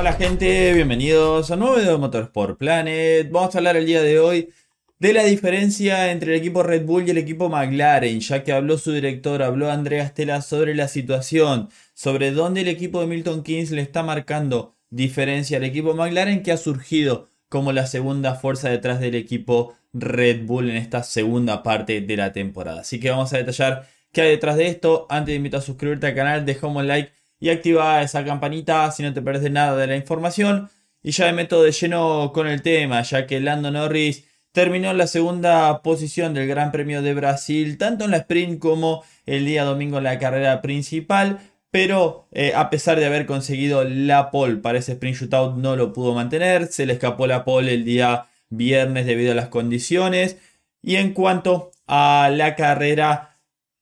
Hola gente, bienvenidos a un nuevo video de Motorsport Planet. Vamos a hablar el día de hoy de la diferencia entre el equipo Red Bull y el equipo McLaren, ya que habló su director, habló Andrea Stella sobre la situación, sobre dónde el equipo de Milton Keynes le está marcando diferencia al equipo McLaren que ha surgido como la segunda fuerza detrás del equipo Red Bull en esta segunda parte de la temporada. Así que vamos a detallar qué hay detrás de esto. Antes te invito a suscribirte al canal, deja un like y activa esa campanita si no te perdés nada de la información. Y ya me meto de lleno con el tema, ya que Lando Norris terminó en la segunda posición del Gran Premio de Brasil, tanto en la sprint como el día domingo en la carrera principal. Pero eh, a pesar de haber conseguido la pole para ese sprint shootout, no lo pudo mantener. Se le escapó la pole el día viernes debido a las condiciones. Y en cuanto a la carrera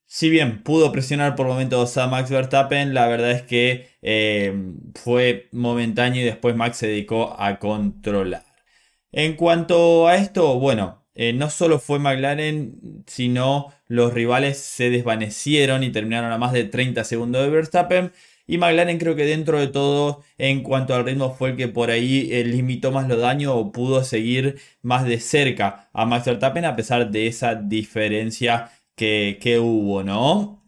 si bien pudo presionar por momentos a Max Verstappen, la verdad es que eh, fue momentáneo y después Max se dedicó a controlar. En cuanto a esto, bueno, eh, no solo fue McLaren, sino los rivales se desvanecieron y terminaron a más de 30 segundos de Verstappen. Y McLaren creo que dentro de todo, en cuanto al ritmo, fue el que por ahí eh, limitó más los daños o pudo seguir más de cerca a Max Verstappen a pesar de esa diferencia que, hubo, ¿no?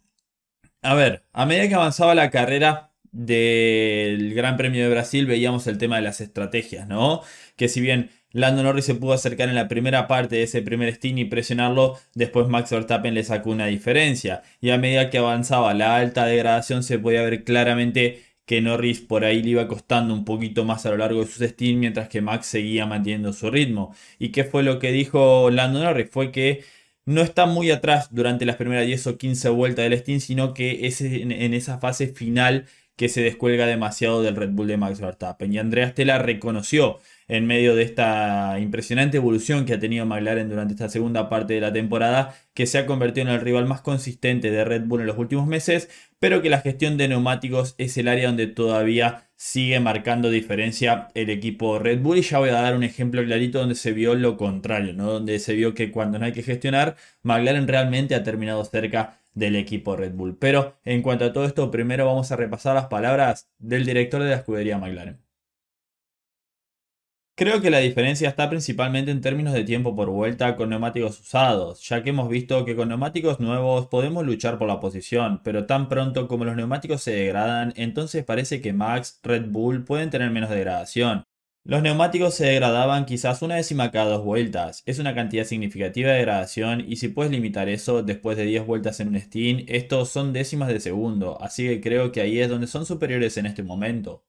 A ver, a medida que avanzaba la carrera, del Gran Premio de Brasil veíamos el tema de las estrategias, ¿no? Que si bien Lando Norris se pudo acercar en la primera parte de ese primer stint y presionarlo, después Max Verstappen le sacó una diferencia. Y a medida que avanzaba la alta degradación se podía ver claramente que Norris por ahí le iba costando un poquito más a lo largo de sus stint, mientras que Max seguía manteniendo su ritmo. ¿Y qué fue lo que dijo Lando Norris? Fue que no está muy atrás durante las primeras 10 o 15 vueltas del Steam, sino que es en, en esa fase final que se descuelga demasiado del Red Bull de Max Verstappen. Y Andrea Stella reconoció en medio de esta impresionante evolución que ha tenido McLaren durante esta segunda parte de la temporada, que se ha convertido en el rival más consistente de Red Bull en los últimos meses, pero que la gestión de neumáticos es el área donde todavía sigue marcando diferencia el equipo Red Bull. Y ya voy a dar un ejemplo clarito donde se vio lo contrario, ¿no? donde se vio que cuando no hay que gestionar, McLaren realmente ha terminado cerca del equipo Red Bull. Pero en cuanto a todo esto, primero vamos a repasar las palabras del director de la escudería McLaren. Creo que la diferencia está principalmente en términos de tiempo por vuelta con neumáticos usados, ya que hemos visto que con neumáticos nuevos podemos luchar por la posición, pero tan pronto como los neumáticos se degradan, entonces parece que Max, Red Bull pueden tener menos degradación. Los neumáticos se degradaban quizás una décima cada dos vueltas. Es una cantidad significativa de degradación y si puedes limitar eso después de 10 vueltas en un Steam, estos son décimas de segundo, así que creo que ahí es donde son superiores en este momento.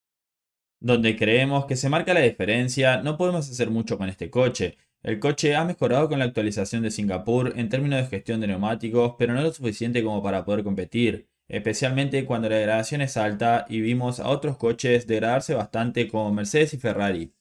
Donde creemos que se marca la diferencia, no podemos hacer mucho con este coche. El coche ha mejorado con la actualización de Singapur en términos de gestión de neumáticos, pero no lo suficiente como para poder competir especialmente cuando la degradación es alta y vimos a otros coches degradarse bastante como Mercedes y Ferrari.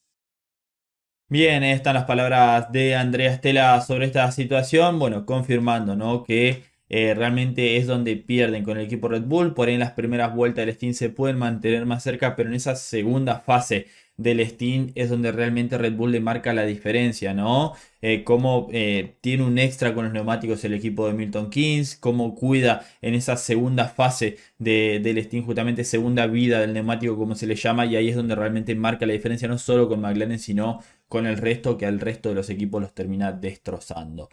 Bien, están las palabras de Andrea Stella sobre esta situación, bueno, confirmando ¿no? que eh, realmente es donde pierden con el equipo Red Bull, por ahí en las primeras vueltas del Steam se pueden mantener más cerca, pero en esa segunda fase del Steam es donde realmente Red Bull le marca la diferencia, ¿no? Eh, cómo eh, tiene un extra con los neumáticos el equipo de Milton Keynes, cómo cuida en esa segunda fase del Steam, justamente segunda vida del neumático, como se le llama, y ahí es donde realmente marca la diferencia, no solo con McLaren, sino con el resto, que al resto de los equipos los termina destrozando.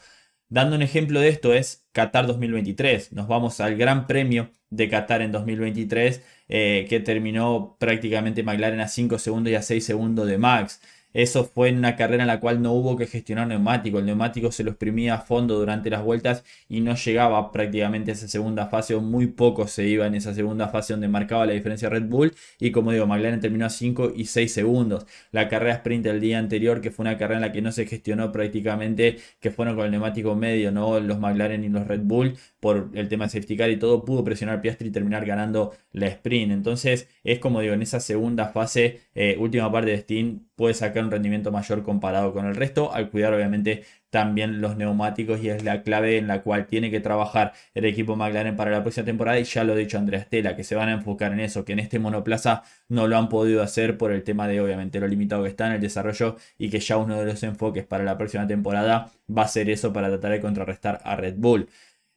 Dando un ejemplo de esto es Qatar 2023. Nos vamos al Gran Premio de Qatar en 2023 eh, que terminó prácticamente McLaren a 5 segundos y a 6 segundos de Max. Eso fue en una carrera en la cual no hubo que gestionar neumático. El neumático se lo exprimía a fondo durante las vueltas y no llegaba prácticamente a esa segunda fase o muy poco se iba en esa segunda fase donde marcaba la diferencia Red Bull. Y como digo, McLaren terminó a 5 y 6 segundos. La carrera sprint del día anterior, que fue una carrera en la que no se gestionó prácticamente, que fueron con el neumático medio, ¿no? Los McLaren y los Red Bull, por el tema de safety car y todo, pudo presionar Piastri y terminar ganando la sprint. Entonces, es como digo, en esa segunda fase, eh, última parte de Steam, puede sacar un rendimiento mayor comparado con el resto, al cuidar obviamente también los neumáticos y es la clave en la cual tiene que trabajar el equipo McLaren para la próxima temporada y ya lo ha dicho Andrea Stella, que se van a enfocar en eso, que en este monoplaza no lo han podido hacer por el tema de obviamente lo limitado que está en el desarrollo y que ya uno de los enfoques para la próxima temporada va a ser eso para tratar de contrarrestar a Red Bull.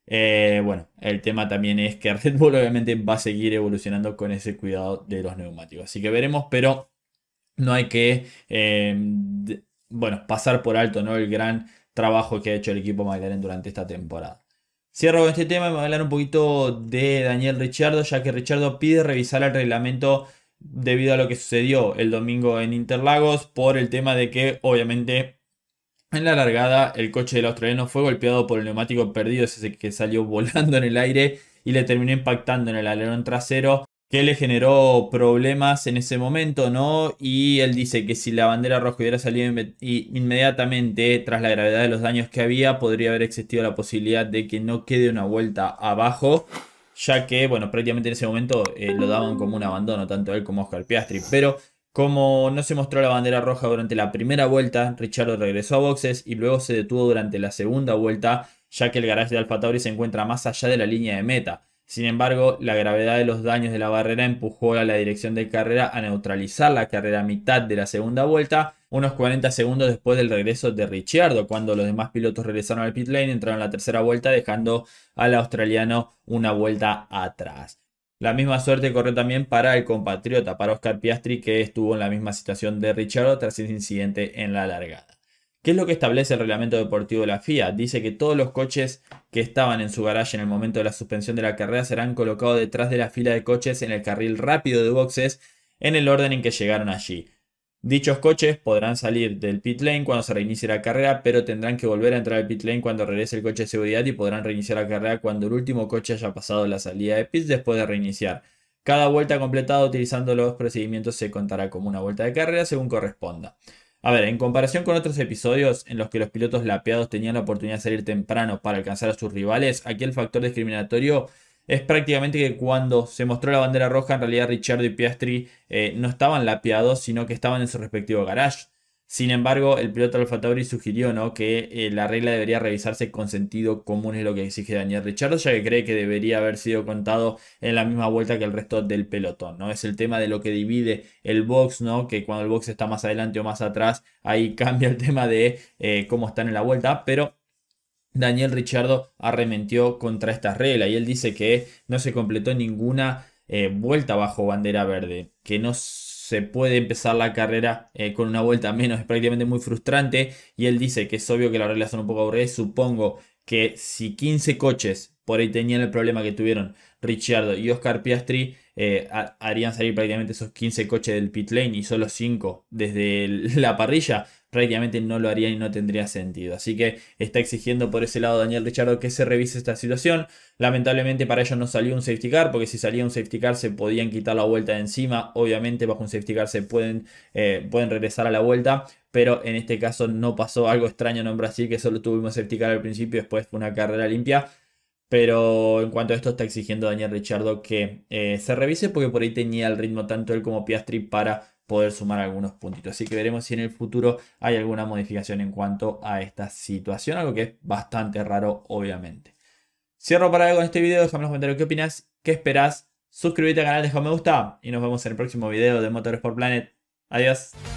Eh, bueno, el tema también es que Red Bull obviamente va a seguir evolucionando con ese cuidado de los neumáticos. Así que veremos, pero no hay que, eh, bueno, pasar por alto ¿no? el gran trabajo que ha hecho el equipo Magdalena durante esta temporada. Cierro con este tema y voy a hablar un poquito de Daniel Richardo, ya que Richardo pide revisar el reglamento debido a lo que sucedió el domingo en Interlagos por el tema de que obviamente en la largada el coche del australiano fue golpeado por el neumático perdido, ese que salió volando en el aire y le terminó impactando en el alerón trasero que le generó problemas en ese momento, ¿no? Y él dice que si la bandera roja hubiera salido inmediatamente tras la gravedad de los daños que había, podría haber existido la posibilidad de que no quede una vuelta abajo, ya que, bueno, prácticamente en ese momento eh, lo daban como un abandono, tanto él como Oscar Piastri, pero... Como no se mostró la bandera roja durante la primera vuelta, Richardo regresó a boxes y luego se detuvo durante la segunda vuelta, ya que el garaje de Alfa Tauri se encuentra más allá de la línea de meta. Sin embargo, la gravedad de los daños de la barrera empujó a la dirección de carrera a neutralizar la carrera a mitad de la segunda vuelta, unos 40 segundos después del regreso de Ricciardo, cuando los demás pilotos regresaron al pit lane, entraron a la tercera vuelta, dejando al australiano una vuelta atrás. La misma suerte corrió también para el compatriota, para Oscar Piastri, que estuvo en la misma situación de Ricciardo tras el incidente en la largada. ¿Qué es lo que establece el reglamento deportivo de la FIA? Dice que todos los coches que estaban en su garaje en el momento de la suspensión de la carrera serán colocados detrás de la fila de coches en el carril rápido de boxes en el orden en que llegaron allí. Dichos coches podrán salir del pit lane cuando se reinicie la carrera, pero tendrán que volver a entrar al pit lane cuando regrese el coche de seguridad y podrán reiniciar la carrera cuando el último coche haya pasado la salida de pit después de reiniciar. Cada vuelta completada utilizando los procedimientos se contará como una vuelta de carrera según corresponda. A ver, en comparación con otros episodios en los que los pilotos lapeados tenían la oportunidad de salir temprano para alcanzar a sus rivales, aquí el factor discriminatorio es prácticamente que cuando se mostró la bandera roja, en realidad Richard y Piastri eh, no estaban lapeados, sino que estaban en su respectivo garage. Sin embargo, el piloto Alfa Tauri sugirió ¿no? que eh, la regla debería revisarse con sentido común, es lo que exige Daniel Richardo, ya que cree que debería haber sido contado en la misma vuelta que el resto del pelotón. ¿no? Es el tema de lo que divide el box, ¿no? que cuando el box está más adelante o más atrás, ahí cambia el tema de eh, cómo están en la vuelta, pero Daniel Richardo arremetió contra esta regla y él dice que no se completó ninguna eh, vuelta bajo bandera verde, que no se puede empezar la carrera eh, con una vuelta menos, es prácticamente muy frustrante. Y él dice que es obvio que las reglas son un poco aburridas. Supongo que si 15 coches por ahí tenían el problema que tuvieron Richardo y Oscar Piastri, eh, harían salir prácticamente esos 15 coches del pit lane y solo 5 desde la parrilla prácticamente no lo haría y no tendría sentido. Así que está exigiendo por ese lado Daniel Richardo que se revise esta situación. Lamentablemente para ellos no salió un safety car, porque si salía un safety car se podían quitar la vuelta de encima. Obviamente bajo un safety car se pueden, eh, pueden regresar a la vuelta, pero en este caso no pasó algo extraño en Brasil, que solo tuvimos safety car al principio, después fue una carrera limpia. Pero en cuanto a esto está exigiendo Daniel Richardo que eh, se revise porque por ahí tenía el ritmo tanto él como Piastri para poder sumar algunos puntitos. Así que veremos si en el futuro hay alguna modificación en cuanto a esta situación, algo que es bastante raro obviamente. Cierro para algo con este video, déjame en los comentarios qué opinas, qué esperas, suscríbete al canal, deja un me gusta y nos vemos en el próximo video de Motores por Planet. Adiós.